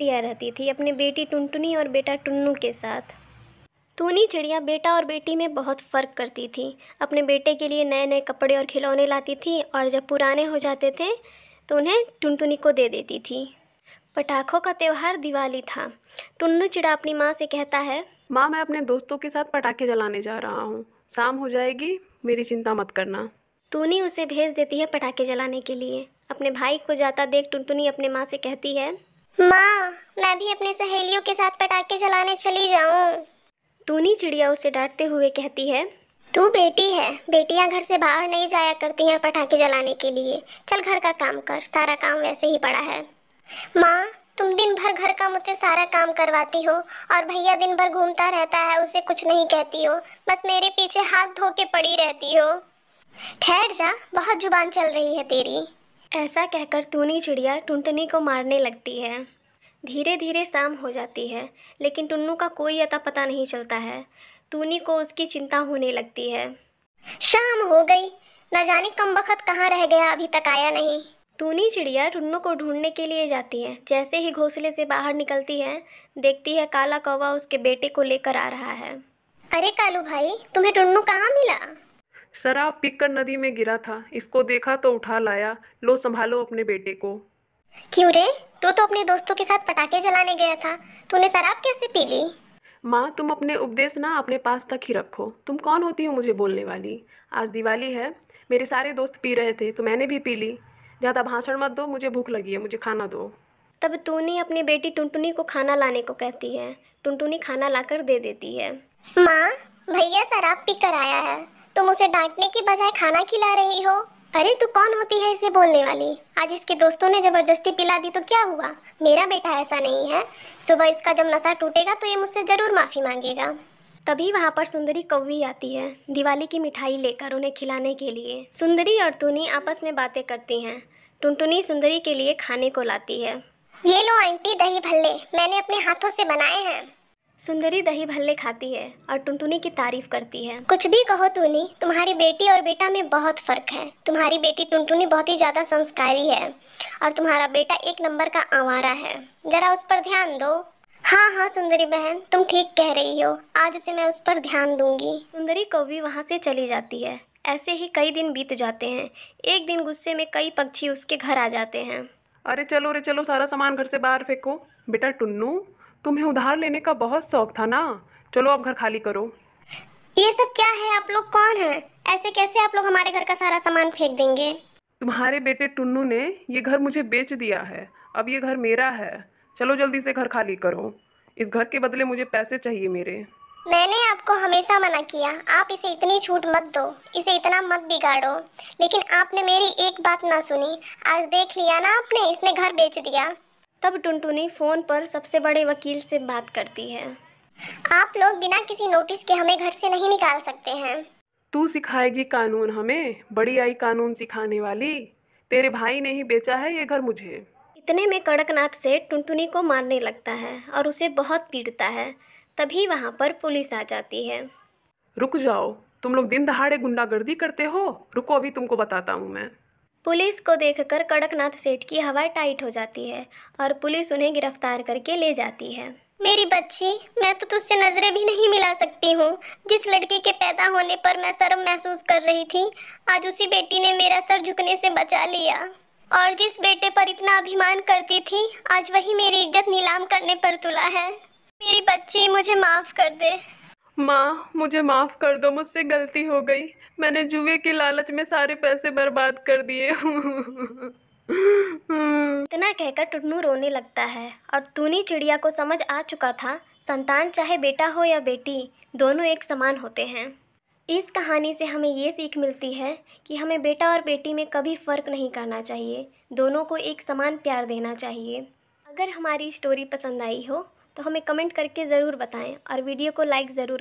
चिड़िया रहती थी अपनी बेटी टुनटुनी और बेटा टुन्नू के साथ टूनी चिड़िया बेटा और बेटी में बहुत फ़र्क करती थी अपने बेटे के लिए नए नए कपड़े और खिलौने लाती थी और जब पुराने हो जाते थे तो उन्हें टुनटुनी को दे देती थी पटाखों का त्यौहार दिवाली था टुन्नू चिड़ा अपनी माँ से कहता है माँ मैं अपने दोस्तों के साथ पटाखे जलाने जा रहा हूँ शाम हो जाएगी मेरी चिंता मत करना टूनी उसे भेज देती है पटाखे जलाने के लिए अपने भाई को जाता देख टुनटुनी अपने माँ से कहती है माँ मैं भी अपने सहेलियों के साथ पटाखे जलाने चली जाऊँ तूनी चिड़िया उसे डांटते हुए कहती है तू बेटी है बेटियाँ घर से बाहर नहीं जाया करती हैं पटाखे जलाने के लिए चल घर का काम कर सारा काम वैसे ही पड़ा है माँ तुम दिन भर घर का मुझसे सारा काम करवाती हो और भैया दिन भर घूमता रहता है उसे कुछ नहीं कहती हो बस मेरे पीछे हाथ धो के पड़ी रहती हो ठहर जा बहुत जुबान चल रही है तेरी ऐसा कहकर तूनी चिड़िया टुंटनी को मारने लगती है धीरे धीरे शाम हो जाती है लेकिन टुन्नू का कोई अता पता नहीं चलता है तूनी को उसकी चिंता होने लगती है शाम हो गई न जाने कम वक्त कहाँ रह गया अभी तक आया नहीं तूनी चिड़िया टुन्नू को ढूंढने के लिए जाती है जैसे ही घोंसले से बाहर निकलती है देखती है काला कौवा उसके बेटे को लेकर आ रहा है अरे कालू भाई तुम्हें टुन्नू कहाँ मिला शराब पीकर नदी में गिरा था इसको देखा तो उठा लाया लो संभालो अपने बेटे को क्यों रे तू तो अपने दोस्तों के साथ पटाखे जलाने गया था तूने शराब कैसे पी ली माँ तुम अपने उपदेश ना अपने पास तक ही रखो तुम कौन होती हो मुझे बोलने वाली आज दिवाली है मेरे सारे दोस्त पी रहे थे तो मैंने भी पी ली ज़्यादा भाषण मत दो मुझे भूख लगी है मुझे खाना दो तब तूने अपनी बेटी टुनटुनी को खाना लाने को कहती है टुनटुनी खाना लाकर दे देती है माँ भैया शराब पी कर आया है तुम उसे डांटने के बजाय खाना खिला रही हो अरे तू कौन होती है इसे बोलने वाली आज इसके दोस्तों ने ज़बरदस्ती पिला दी तो क्या हुआ मेरा बेटा ऐसा नहीं है सुबह इसका जब नशा टूटेगा तो ये मुझसे ज़रूर माफ़ी मांगेगा तभी वहाँ पर सुंदरी कौवी आती है दिवाली की मिठाई लेकर उन्हें खिलाने के लिए सुंदरी और टूनी आपस में बातें करती हैं टुनटुनी सुंदरी के लिए खाने को लाती है ये लो आंटी दही भल्ले मैंने अपने हाथों से बनाए हैं सुंदरी दही भल्ले खाती है और टुनटुनी की तारीफ करती है कुछ भी कहो टूनी तुम्हारी बेटी और बेटा में बहुत फर्क है तुम्हारी बेटी टुनटुनी बहुत ही ज्यादा संस्कारी है और तुम्हारा बेटा एक नंबर का आवारा है जरा उस पर ध्यान दो हाँ हाँ सुंदरी बहन तुम ठीक कह रही हो आज से मैं उस पर ध्यान दूंगी सुंदरी कौवी वहाँ से चली जाती है ऐसे ही कई दिन बीत जाते हैं एक दिन गुस्से में कई पक्षी उसके घर आ जाते हैं अरे चलो अरे चलो सारा सामान घर से बाहर फेंको बेटा टुन्नू तुम्हें उधार लेने का बहुत शौक था ना चलो अब घर खाली करो ये सब क्या है आप लोग कौन हैं ऐसे कैसे आप लोग हमारे घर का सारा सामान फेंक देंगे तुम्हारे बेटे टुन्नू ने ये घर मुझे बेच दिया है अब ये घर मेरा है चलो जल्दी से घर खाली करो इस घर के बदले मुझे पैसे चाहिए मेरे मैंने आपको हमेशा मना किया आप इसे इतनी छूट मत दो इसे इतना मत बिगाड़ो लेकिन आपने मेरी एक बात ना सुनी आज देख लिया ना आपने इसने घर बेच दिया तब टुनटुनी फ़ोन पर सबसे बड़े वकील से बात करती है आप लोग बिना किसी नोटिस के हमें घर से नहीं निकाल सकते हैं तू सिखाएगी कानून हमें बड़ी आई कानून सिखाने वाली तेरे भाई ने ही बेचा है ये घर मुझे इतने में कड़कनाथ से टुनटुनी को मारने लगता है और उसे बहुत पीड़ता है तभी वहाँ पर पुलिस आ जाती है रुक जाओ तुम लोग दिन दहाड़े गुंडागर्दी करते हो रुको अभी तुमको बताता हूँ मैं पुलिस को देखकर कड़कनाथ सेठ की हवा टाइट हो जाती है और पुलिस उन्हें गिरफ्तार करके ले जाती है मेरी बच्ची मैं तो तुझसे नज़रें भी नहीं मिला सकती हूँ जिस लड़की के पैदा होने पर मैं शर्म महसूस कर रही थी आज उसी बेटी ने मेरा सर झुकने से बचा लिया और जिस बेटे पर इतना अभिमान करती थी आज वही मेरी इज्जत नीलाम करने पर तुला है मेरी बच्ची मुझे माफ़ कर दे माँ मुझे माफ़ कर दो मुझसे गलती हो गई मैंने जुए के लालच में सारे पैसे बर्बाद कर दिए इतना कहकर टुन्नू रोने लगता है और तूनी चिड़िया को समझ आ चुका था संतान चाहे बेटा हो या बेटी दोनों एक समान होते हैं इस कहानी से हमें ये सीख मिलती है कि हमें बेटा और बेटी में कभी फ़र्क नहीं करना चाहिए दोनों को एक समान प्यार देना चाहिए अगर हमारी स्टोरी पसंद आई हो तो हमें कमेंट करके ज़रूर बताएं और वीडियो को लाइक ज़रूर